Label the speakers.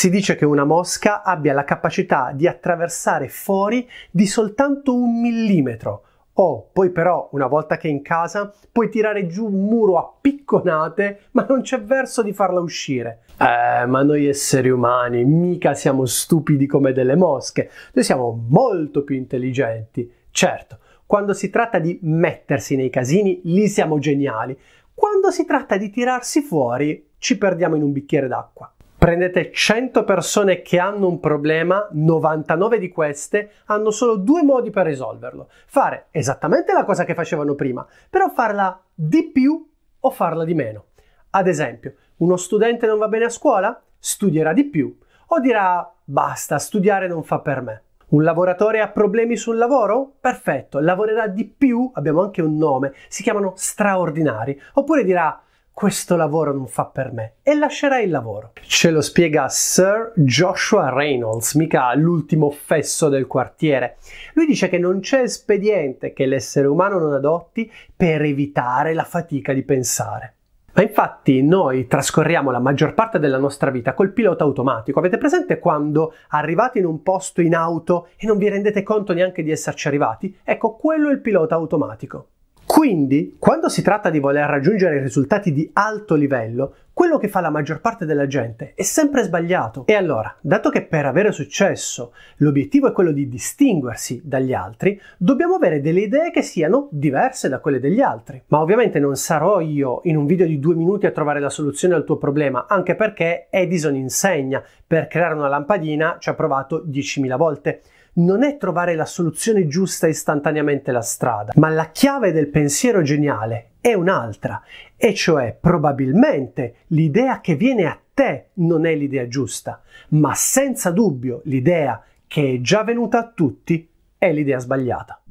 Speaker 1: Si dice che una mosca abbia la capacità di attraversare fori di soltanto un millimetro. Oh, poi però, una volta che è in casa, puoi tirare giù un muro a picconate, ma non c'è verso di farla uscire. Eh, ma noi esseri umani mica siamo stupidi come delle mosche, noi siamo molto più intelligenti. Certo, quando si tratta di mettersi nei casini, lì siamo geniali. Quando si tratta di tirarsi fuori, ci perdiamo in un bicchiere d'acqua. Prendete 100 persone che hanno un problema, 99 di queste hanno solo due modi per risolverlo. Fare esattamente la cosa che facevano prima, però farla di più o farla di meno. Ad esempio, uno studente non va bene a scuola? Studierà di più o dirà basta, studiare non fa per me. Un lavoratore ha problemi sul lavoro? Perfetto, lavorerà di più, abbiamo anche un nome, si chiamano straordinari. Oppure dirà questo lavoro non fa per me e lascerai il lavoro. Ce lo spiega Sir Joshua Reynolds, mica l'ultimo fesso del quartiere. Lui dice che non c'è espediente che l'essere umano non adotti per evitare la fatica di pensare. Ma infatti noi trascorriamo la maggior parte della nostra vita col pilota automatico. Avete presente quando arrivate in un posto in auto e non vi rendete conto neanche di esserci arrivati? Ecco, quello è il pilota automatico. Quindi, quando si tratta di voler raggiungere risultati di alto livello, quello che fa la maggior parte della gente è sempre sbagliato. E allora, dato che per avere successo l'obiettivo è quello di distinguersi dagli altri, dobbiamo avere delle idee che siano diverse da quelle degli altri. Ma ovviamente non sarò io in un video di due minuti a trovare la soluzione al tuo problema, anche perché Edison insegna, per creare una lampadina ci ha provato 10.000 volte non è trovare la soluzione giusta istantaneamente la strada, ma la chiave del pensiero geniale è un'altra, e cioè probabilmente l'idea che viene a te non è l'idea giusta, ma senza dubbio l'idea che è già venuta a tutti è l'idea sbagliata.